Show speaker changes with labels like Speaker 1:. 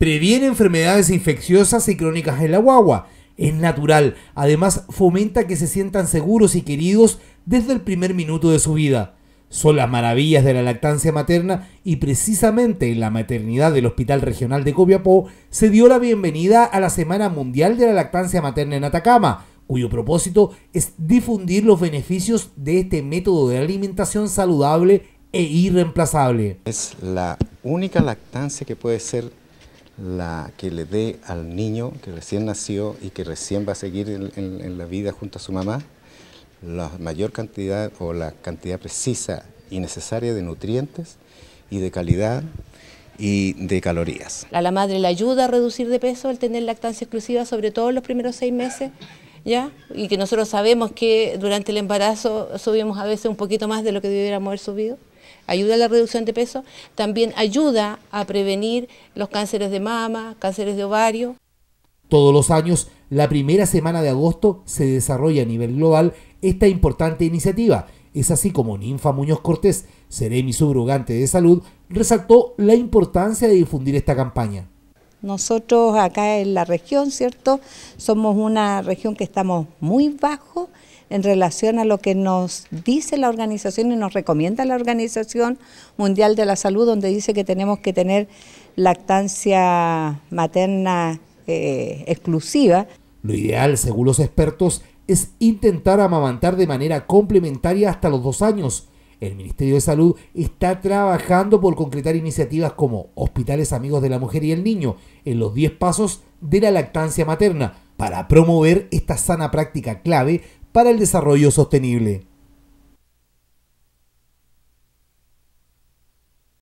Speaker 1: Previene enfermedades infecciosas y crónicas en la guagua. Es natural. Además, fomenta que se sientan seguros y queridos desde el primer minuto de su vida. Son las maravillas de la lactancia materna y precisamente en la maternidad del Hospital Regional de Copiapó se dio la bienvenida a la Semana Mundial de la Lactancia Materna en Atacama, cuyo propósito es difundir los beneficios de este método de alimentación saludable e irreemplazable. Es la única lactancia que
Speaker 2: puede ser la que le dé al niño que recién nació y que recién va a seguir en, la vida junto a su mamá, la mayor cantidad o la cantidad precisa y necesaria de nutrientes y de calidad y de calorías.
Speaker 3: A la madre le ayuda a reducir de peso al tener lactancia exclusiva, sobre todo los primeros seis meses, ¿ya? Y que nosotros sabemos que durante el embarazo subimos a veces un poquito más de lo que debiéramos haber subido ayuda a la reducción de peso, también ayuda a prevenir los cánceres de mama, cánceres de ovario.
Speaker 1: Todos los años, la primera semana de agosto se desarrolla a nivel global esta importante iniciativa. Es así como Ninfa Muñoz Cortés, seremi subrogante de salud, resaltó la importancia de difundir esta campaña.
Speaker 4: Nosotros acá en la región, ¿cierto? Somos una región que estamos muy bajo en relación a lo que nos dice la organización y nos recomienda la Organización Mundial de la Salud, donde dice que tenemos que tener lactancia materna eh, exclusiva.
Speaker 1: Lo ideal, según los expertos, es intentar amamantar de manera complementaria hasta los dos años, el Ministerio de Salud está trabajando por concretar iniciativas como hospitales amigos de la mujer y el niño en los 10 pasos de la lactancia materna para promover esta sana práctica clave para el desarrollo sostenible.